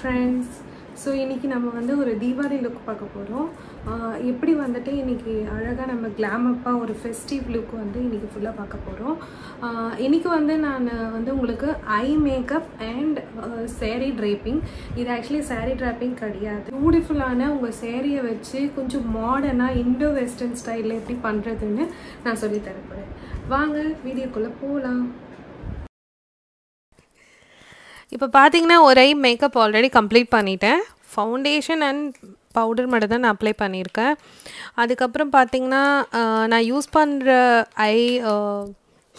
friends so இன்றைக்கி நம்ம வந்து ஒரு தீபாவளி லுக் பார்க்க போகிறோம் எப்படி வந்துட்டு இன்றைக்கி அழகாக நம்ம கிளாமப்பாக ஒரு ஃபெஸ்டிவ் லுக் வந்து இன்றைக்கி ஃபுல்லாக பார்க்க போகிறோம் இன்றைக்கி வந்து நான் வந்து உங்களுக்கு eye makeup and saree draping இது ஆக்சுவலி சேரீ ட்ராப்பிங் கிடையாது பியூட்டிஃபுல்லான உங்கள் சேரீயை வச்சு கொஞ்சம் மாடர்னாக இண்டோ வெஸ்டர்ன் ஸ்டைலில் எப்படி பண்ணுறதுன்னு நான் தரப்போகிறேன் வாங்க வீடியோக்குள்ளே போகலாம் இப்போ பார்த்தீங்கன்னா ஒரு ஐ மேக்கப் ஆல்ரெடி கம்ப்ளீட் பண்ணிட்டேன் ஃபவுண்டேஷன் அண்ட் பவுடர் மட்டும் தான் நான் அப்ளை பண்ணியிருக்கேன் அதுக்கப்புறம் பார்த்தீங்கன்னா நான் யூஸ் பண்ணுற ஐ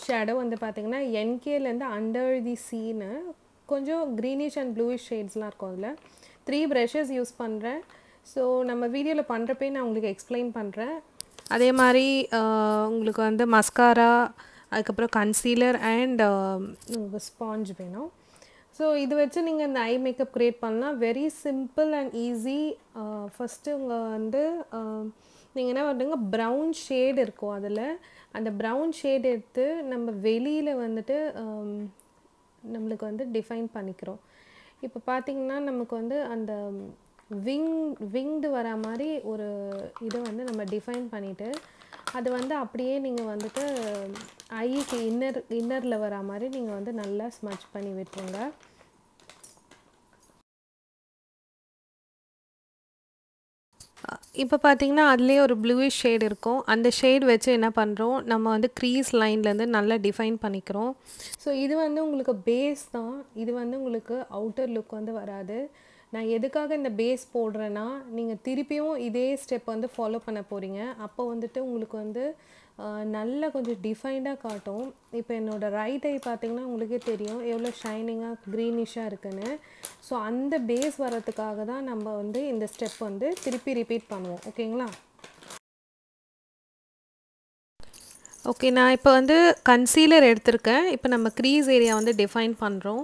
ஷேடோ வந்து பார்த்திங்கன்னா என்கேலேருந்து அண்டர் தி சீனு கொஞ்சம் க்ரீனிஷ் அண்ட் ப்ளூஷ் ஷேட்ஸ்லாம் இருக்கும் அதில் த்ரீ ப்ரெஷஸ் யூஸ் பண்ணுறேன் ஸோ நம்ம வீடியோவில் பண்ணுறப்பே நான் உங்களுக்கு எக்ஸ்பிளைன் பண்ணுறேன் அதே மாதிரி உங்களுக்கு வந்து மஸ்காரா அதுக்கப்புறம் கன்சீலர் அண்ட் ஸ்பாஞ்ச் வேணும் ஸோ இது வச்சு நீங்கள் இந்த ஐ மேக்கப் க்ரியேட் பண்ணலாம் very simple and easy first உங்கள் வந்து நீங்கள் என்ன பண்ணுங்க ப்ரௌன் ஷேடு இருக்கும் அதில் அந்த ப்ரௌன் ஷேடு எடுத்து நம்ம வெளியில் வந்துட்டு நம்மளுக்கு வந்து டிஃபைன் பண்ணிக்கிறோம் இப்போ பார்த்திங்கன்னா நமக்கு வந்து அந்த விங் விங்டு வரா மாதிரி ஒரு இதை வந்து நம்ம டிஃபைன் பண்ணிவிட்டு அது வந்து அப்படியே நீங்கள் வந்துட்டு ஐக்கு இன்னர் இன்னரில் வர மாதிரி நீங்கள் வந்து நல்லா ஸ்மச் பண்ணி விட்டுருங்க இப்போ பார்த்தீங்கன்னா அதுலேயே ஒரு ப்ளூவிஷ் ஷேட் இருக்கும் அந்த ஷேட் வச்சு என்ன பண்ணுறோம் நம்ம வந்து க்ரீஸ் லைன்லேருந்து நல்லா டிஃபைன் பண்ணிக்கிறோம் ஸோ இது வந்து உங்களுக்கு பேஸ் தான் இது வந்து உங்களுக்கு அவுட்டர் லுக் வந்து வராது நான் எதுக்காக இந்த பேஸ் போடுறேன்னா நீங்கள் திருப்பியும் இதே ஸ்டெப் வந்து ஃபாலோ பண்ண போகிறீங்க அப்போ வந்துட்டு உங்களுக்கு வந்து நல்லா கொஞ்சம் டிஃபைன்டாக காட்டும் இப்போ என்னோடய ரைட் ஐ பார்த்திங்கன்னா உங்களுக்கே தெரியும் எவ்வளோ ஷைனிங்காக க்ரீனிஷாக இருக்குன்னு ஸோ அந்த பேஸ் வர்றதுக்காக தான் நம்ம வந்து இந்த ஸ்டெப் வந்து திருப்பி ரிப்பீட் பண்ணுவோம் ஓகேங்களா ஓகே நான் இப்போ வந்து கன்சீலர் எடுத்திருக்கேன் இப்போ நம்ம க்ரீஸ் ஏரியா வந்து டிஃபைன் பண்ணுறோம்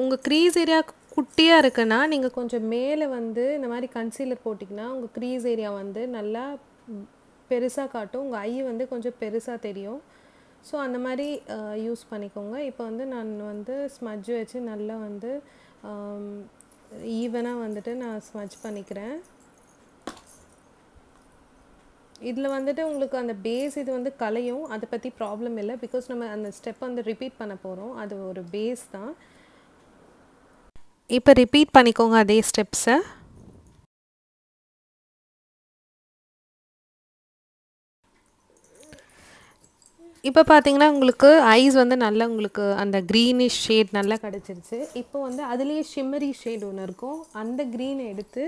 உங்கள் க்ரீஸ் ஏரியாவுக்கு குட்டியாக இருக்குன்னா நீங்கள் கொஞ்சம் மேலே வந்து இந்த மாதிரி கன்சீலர் போட்டிங்கன்னா உங்கள் க்ரீஸ் ஏரியா வந்து நல்லா பெருசாக காட்டும் உங்கள் ஐ வந்து கொஞ்சம் பெருசாக தெரியும் ஸோ அந்த மாதிரி யூஸ் பண்ணிக்கோங்க இப்போ வந்து நான் வந்து ஸ்மஜ் வச்சு நல்லா வந்து ஈவனாக வந்துட்டு நான் ஸ்மஜ் பண்ணிக்கிறேன் இதில் வந்துட்டு உங்களுக்கு அந்த பேஸ் இது வந்து கலையும் அதை பற்றி ப்ராப்ளம் இல்லை பிகாஸ் நம்ம அந்த ஸ்டெப் வந்து ரிப்பீட் பண்ண போகிறோம் அது ஒரு பேஸ் தான் இப்போ ரிப்பீட் பண்ணிக்கோங்க அதே ஸ்டெப்ஸை இப்போ பார்த்தீங்கன்னா உங்களுக்கு ஐஸ் வந்து நல்லா உங்களுக்கு அந்த க்ரீனிஷ் ஷேட் நல்லா கிடச்சிருச்சு இப்போ வந்து அதுலேயே ஷிம்மரி ஷேட் ஒன்று இருக்கும் அந்த க்ரீனை எடுத்து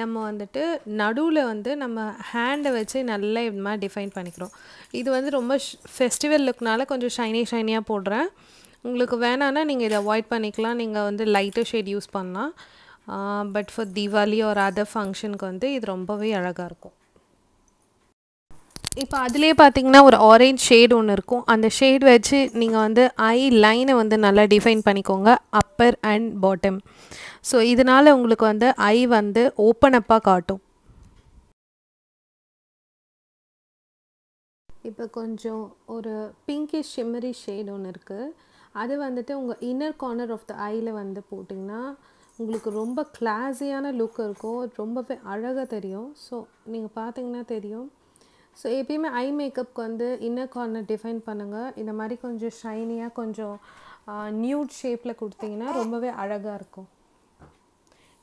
நம்ம வந்துட்டு நடுவில் வந்து நம்ம ஹேண்டை வச்சு நல்லா இது மாதிரி டிஃபைன் பண்ணிக்கிறோம் இது வந்து ரொம்ப ஃபெஸ்டிவல் லுக்னால கொஞ்சம் ஷைனி ஷைனியாக போடுறேன் உங்களுக்கு வேணான்னா நீங்கள் இதை அவாய்ட் பண்ணிக்கலாம் நீங்கள் வந்து லைட்டர் ஷேட் யூஸ் பண்ணலாம் பட் ஃபார் தீபாவளி ஒரு அதர் ஃபங்க்ஷனுக்கு வந்து இது ரொம்பவே அழகாக இருக்கும் இப்போ அதுலேயே பார்த்தீங்கன்னா ஒரு ஆரேஞ்ச் ஷேடு ஒன்று இருக்கும் அந்த ஷேட் வச்சு நீங்கள் வந்து ஐ லைனை வந்து நல்லா டிஃபைன் பண்ணிக்கோங்க அப்பர் அண்ட் பாட்டம் ஸோ இதனால் உங்களுக்கு வந்து ஐ வந்து ஓப்பன் அப்பாக காட்டும் இப்போ கொஞ்சம் ஒரு பிங்கிஷ் ஷிம்மரி ஷேட் ஒன்று இருக்குது அது வந்துட்டு உங்கள் இன்னர் கார்னர் ஆஃப் த ஐயில் வந்து போட்டிங்கன்னா உங்களுக்கு ரொம்ப கிளாஸியான லுக் இருக்கும் ரொம்பவே அழகாக தெரியும் ஸோ நீங்கள் பார்த்தீங்கன்னா தெரியும் ஸோ எப்பயுமே ஐ மேக்கப்க்கு வந்து இன்னர் கார்னர் டிஃபைன் பண்ணுங்கள் இந்த மாதிரி கொஞ்சம் ஷைனியாக கொஞ்சம் நியூட் ஷேப்பில் கொடுத்தீங்கன்னா ரொம்பவே அழகாக இருக்கும்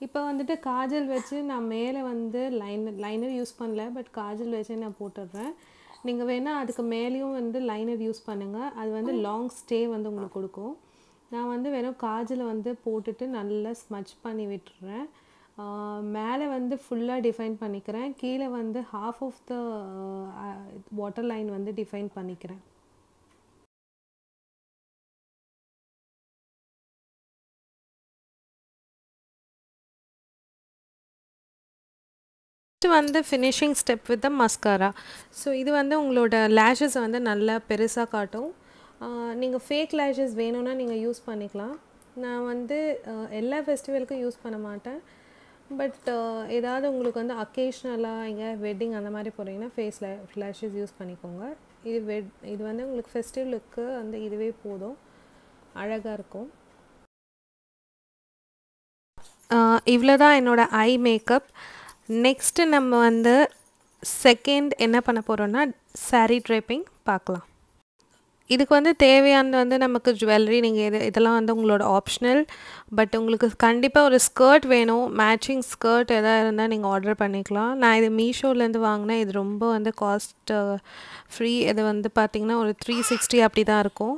இப்போ வந்துட்டு காஜல் வச்சு நான் மேலே வந்து லைனர் லைனர் யூஸ் பண்ணல பட் காஜல் வச்சு நான் போட்டுடுறேன் நீங்கள் வேணால் அதுக்கு மேலேயும் வந்து லைனர் யூஸ் பண்ணுங்கள் அது வந்து லாங் ஸ்டே வந்து உங்களுக்கு கொடுக்கும் நான் வந்து வெறும் காஜில் வந்து போட்டுட்டு நல்லா ஸ்மச் பண்ணி விட்டுறேன் மேலே வந்து ஃபுல்லாக டிஃபைன் பண்ணிக்கிறேன் கீழே வந்து half of the water line வந்து டிஃபைன் பண்ணிக்கிறேன் நெக்ஸ்ட் வந்து finishing step with the mascara so இது வந்து உங்களோட லேஷஸை வந்து நல்லா பெருசாக காட்டும் நீங்கள் ஃபேக் லேஷஸ் வேணும்னா நீங்கள் யூஸ் பண்ணிக்கலாம் நான் வந்து எல்லா ஃபெஸ்டிவலுக்கும் யூஸ் பண்ண மாட்டேன் பட் ஏதாவது உங்களுக்கு வந்து அக்கேஷ்னலாக எங்கேயா வெட்டிங் அந்த மாதிரி போகிறீங்கன்னா ஃபேஸ் லே லேஷஸ் யூஸ் பண்ணிக்கோங்க இது வெட் இது வந்து உங்களுக்கு ஃபெஸ்டிவலுக்கு வந்து இதுவே போதும் அழகாக இருக்கும் இவ்வளோ தான் என்னோடய ஐ மேக்கப் நெக்ஸ்ட்டு நம்ம வந்து செகண்ட் என்ன பண்ண போகிறோன்னா சாரீ ட்ரைப்பிங் பார்க்கலாம் இதுக்கு வந்து தேவையானது வந்து நமக்கு ஜுவல்லரி நீங்கள் இது இதெல்லாம் வந்து உங்களோட ஆப்ஷனல் பட் உங்களுக்கு கண்டிப்பாக ஒரு ஸ்கர்ட் வேணும் மேட்சிங் ஸ்கர்ட் எதாவது இருந்தால் நீங்கள் ஆர்டர் பண்ணிக்கலாம் நான் இது மீஷோலேருந்து வாங்கினேன் இது ரொம்ப வந்து காஸ்ட் ஃப்ரீ இது வந்து பார்த்திங்கன்னா ஒரு த்ரீ சிக்ஸ்டி அப்படி தான் இருக்கும்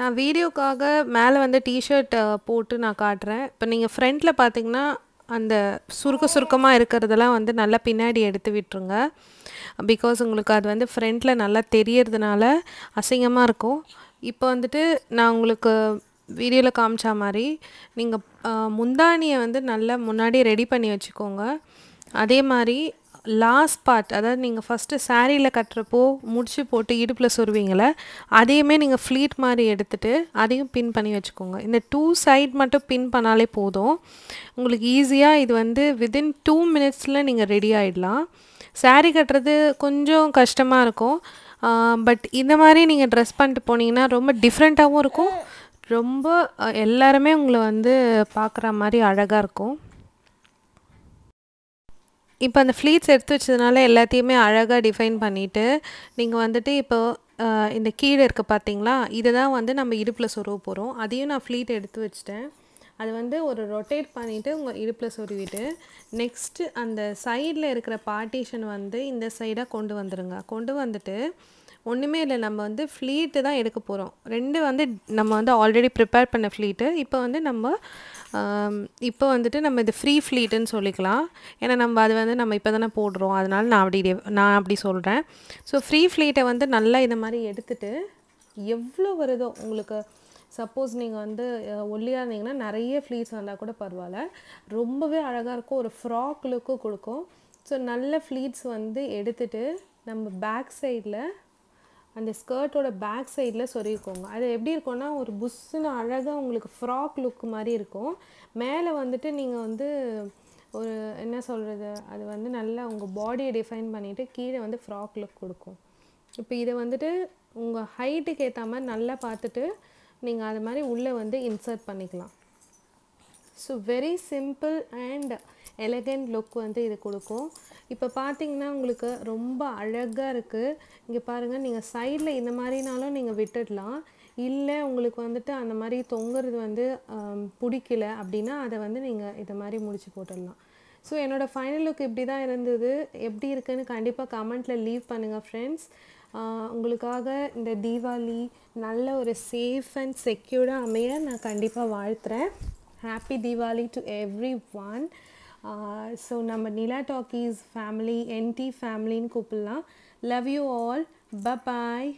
நான் வீடியோக்காக மேலே வந்து டிஷர்ட் போட்டு நான் காட்டுறேன் இப்போ நீங்கள் ஃப்ரண்டில் பார்த்தீங்கன்னா அந்த சுருக்க சுருக்கமாக இருக்கிறதெல்லாம் வந்து நல்லா பின்னாடி எடுத்து விட்டுருங்க பிகாஸ் உங்களுக்கு அது வந்து ஃப்ரண்ட்டில் நல்லா தெரியறதுனால அசிங்கமாக இருக்கும் இப்போ வந்துட்டு நான் உங்களுக்கு வீடியோவில் காமிச்சா மாதிரி நீங்கள் முந்தானியை வந்து நல்லா முன்னாடி ரெடி பண்ணி வச்சுக்கோங்க அதே மாதிரி லாஸ்ட் பார்ட் அதாவது நீங்கள் ஃபஸ்ட்டு சாரியில் கட்டுறப்போ முடிச்சு போட்டு இடுப்பில் சொருவீங்களே அதையுமே நீங்கள் ஃப்ளீட் மாதிரி எடுத்துகிட்டு அதையும் பின் பண்ணி வச்சுக்கோங்க இந்த டூ சைட் மட்டும் பின் பண்ணாலே போதும் உங்களுக்கு ஈஸியாக இது வந்து வித்தின் டூ மினிட்ஸில் நீங்கள் ரெடி ஆகிடலாம் சாரி கட்டுறது கொஞ்சம் கஷ்டமாக இருக்கும் பட் இந்த மாதிரி நீங்கள் ட்ரெஸ் பண்ணிட்டு போனீங்கன்னா ரொம்ப டிஃப்ரெண்ட்டாகவும் இருக்கும் ரொம்ப எல்லாருமே உங்களை வந்து பார்க்குற மாதிரி அழகாக இருக்கும் இப்போ அந்த ஃப்ளீட்ஸ் எடுத்து வச்சதுனால எல்லாத்தையுமே அழகாக டிஃபைன் பண்ணிவிட்டு நீங்கள் வந்துட்டு இப்போ இந்த கீழே இருக்க பார்த்தீங்களா இதை தான் வந்து நம்ம இடுப்பில் சொருவ போகிறோம் அதையும் நான் ஃப்ளீட் எடுத்து வச்சிட்டேன் அது வந்து ஒரு ரொட்டேட் பண்ணிவிட்டு உங்கள் இடுப்பில் சொருவிட்டு நெக்ஸ்ட்டு அந்த சைடில் இருக்கிற பார்ட்டிஷன் வந்து இந்த சைடாக கொண்டு வந்துடுங்க கொண்டு வந்துட்டு ஒன்றுமே இல்லை நம்ம வந்து ஃப்ளீட்டு தான் எடுக்க போகிறோம் ரெண்டு வந்து நம்ம வந்து ஆல்ரெடி ப்ரிப்பேர் பண்ண ஃப்ளீட்டு இப்போ வந்து நம்ம இப்போ வந்துட்டு நம்ம இது ஃப்ரீ ஃப்ளீட்டுன்னு சொல்லிக்கலாம் ஏன்னா நம்ம அது வந்து நம்ம இப்போ தானே போடுறோம் அதனால நான் அப்படி நான் அப்படி சொல்கிறேன் ஸோ ஃப்ரீ ஃப்ளீட்டை வந்து நல்லா இதை மாதிரி எடுத்துகிட்டு எவ்வளோ வருதோ உங்களுக்கு சப்போஸ் நீங்கள் வந்து ஒல்லியாக இருந்தீங்கன்னா நிறைய ஃப்ளீட்ஸ் வந்தால் கூட பரவாயில்ல ரொம்பவே அழகாக இருக்கும் ஒரு ஃப்ராக் லுக்கும் கொடுக்கும் ஸோ நல்ல ஃப்ளீட்ஸ் வந்து எடுத்துகிட்டு நம்ம பேக் சைடில் அந்த ஸ்கர்ட்டோட பேக் சைடில் சொருகிக்கோங்க அது எப்படி இருக்கும்னா ஒரு புஷ்ஷுன்னு அழகாக உங்களுக்கு ஃப்ராக் லுக் மாதிரி இருக்கும் மேலே வந்துட்டு நீங்கள் வந்து ஒரு என்ன சொல்கிறது அது வந்து நல்லா உங்கள் பாடியை டிஃபைன் பண்ணிவிட்டு கீழே வந்து ஃப்ராக் லுக் கொடுக்கும் இப்போ இதை வந்துட்டு உங்கள் ஹைட்டுக்கு ஏற்ற மாதிரி நல்லா பார்த்துட்டு நீங்கள் அது மாதிரி உள்ளே வந்து இன்சர்ட் பண்ணிக்கலாம் so very simple and elegant look வந்து இது கொடுக்கும் இப்போ பார்த்தீங்கன்னா உங்களுக்கு ரொம்ப அழகாக இருக்குது இங்கே பாருங்கள் நீங்கள் சைடில் இந்த மாதிரினாலும் நீங்கள் விட்டுடலாம் இல்லை உங்களுக்கு வந்துட்டு அந்த மாதிரி தொங்குறது வந்து பிடிக்கல அப்படின்னா அதை வந்து நீங்கள் இதை மாதிரி முடிச்சு போட்டுடலாம் ஸோ என்னோடய ஃபைனல் லுக் இப்படி தான் இருந்தது எப்படி இருக்குதுன்னு கண்டிப்பாக கமெண்ட்டில் லீவ் பண்ணுங்கள் ஃப்ரெண்ட்ஸ் உங்களுக்காக இந்த தீபாவளி நல்ல ஒரு சேஃப் அண்ட் செக்யூர்டாக அமைய நான் கண்டிப்பாக வாழ்த்துறேன் happy Deepavali to everyone so நம்ம நிலா டாக்கீஸ் ஃபேமிலி என்டி ஃபேமிலின்னு கூப்பிடலாம் லவ் யூ ஆல் பபாய்